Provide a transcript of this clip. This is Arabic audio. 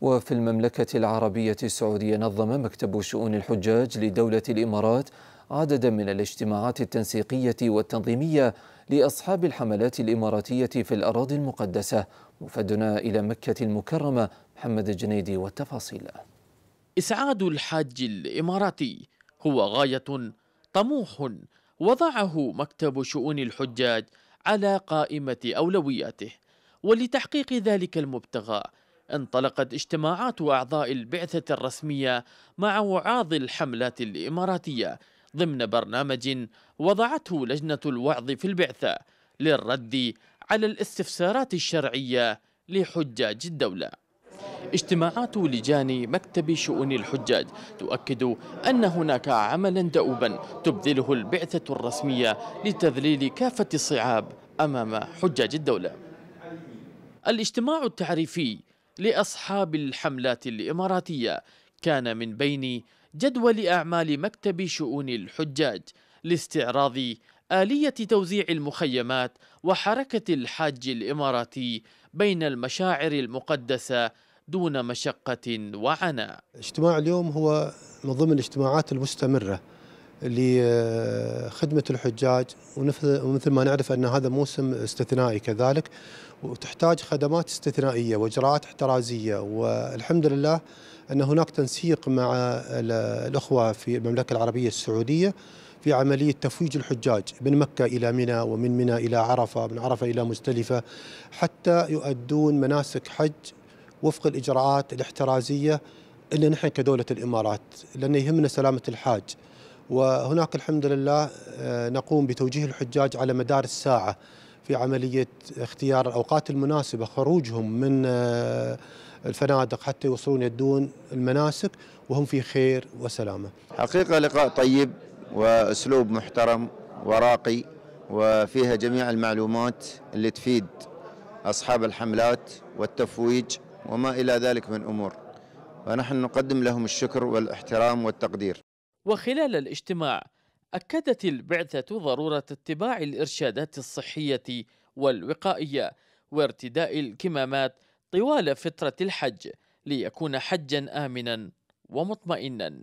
وفي المملكة العربية السعودية نظم مكتب شؤون الحجاج لدولة الإمارات عددا من الاجتماعات التنسيقية والتنظيمية لأصحاب الحملات الإماراتية في الأراضي المقدسة مفدنا إلى مكة المكرمة محمد الجنيدي والتفاصيل إسعاد الحاج الإماراتي هو غاية طموح وضعه مكتب شؤون الحجاج على قائمة أولوياته ولتحقيق ذلك المبتغى انطلقت اجتماعات أعضاء البعثة الرسمية مع وعاظ الحملات الإماراتية ضمن برنامج وضعته لجنة الوعظ في البعثة للرد على الاستفسارات الشرعية لحجاج الدولة اجتماعات لجان مكتب شؤون الحجاج تؤكد أن هناك عملا دؤوبا تبذله البعثة الرسمية لتذليل كافة الصعاب أمام حجاج الدولة الاجتماع التعريفي لأصحاب الحملات الإماراتية كان من بين جدول أعمال مكتب شؤون الحجاج لاستعراض آلية توزيع المخيمات وحركة الحاج الإماراتي بين المشاعر المقدسة دون مشقة وعناء. اجتماع اليوم هو من ضمن الاجتماعات المستمرة لخدمة الحجاج ومثل ما نعرف أن هذا موسم استثنائي كذلك وتحتاج خدمات استثنائية وإجراءات احترازية والحمد لله أن هناك تنسيق مع الأخوة في المملكة العربية السعودية في عملية تفويج الحجاج من مكة إلى منى ومن منى إلى عرفة من عرفة إلى مزدلفة حتى يؤدون مناسك حج وفق الإجراءات الاحترازية اللي نحن كدولة الإمارات لأن يهمنا سلامة الحاج وهناك الحمد لله آه، نقوم بتوجيه الحجاج على مدار الساعة في عملية اختيار الأوقات المناسبة خروجهم من آه، الفنادق حتى يوصلون يدون المناسك وهم في خير وسلامة حقيقة لقاء طيب وأسلوب محترم وراقي وفيها جميع المعلومات اللي تفيد أصحاب الحملات والتفويج وما إلى ذلك من أمور ونحن نقدم لهم الشكر والاحترام والتقدير وخلال الاجتماع أكدت البعثة ضرورة اتباع الإرشادات الصحية والوقائية وارتداء الكمامات طوال فترة الحج ليكون حجا آمنا ومطمئنا